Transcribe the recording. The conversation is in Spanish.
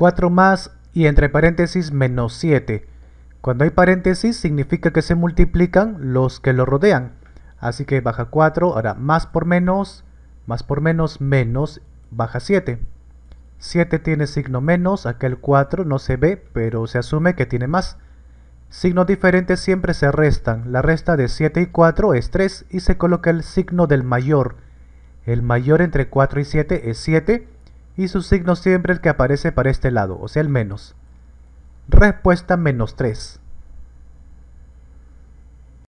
4 más y entre paréntesis menos 7. Cuando hay paréntesis significa que se multiplican los que lo rodean. Así que baja 4, ahora más por menos, más por menos, menos, baja 7. 7 tiene signo menos, aquel 4 no se ve, pero se asume que tiene más. Signos diferentes siempre se restan. La resta de 7 y 4 es 3 y se coloca el signo del mayor. El mayor entre 4 y 7 es 7 y su signo siempre el que aparece para este lado, o sea el menos. Respuesta menos 3.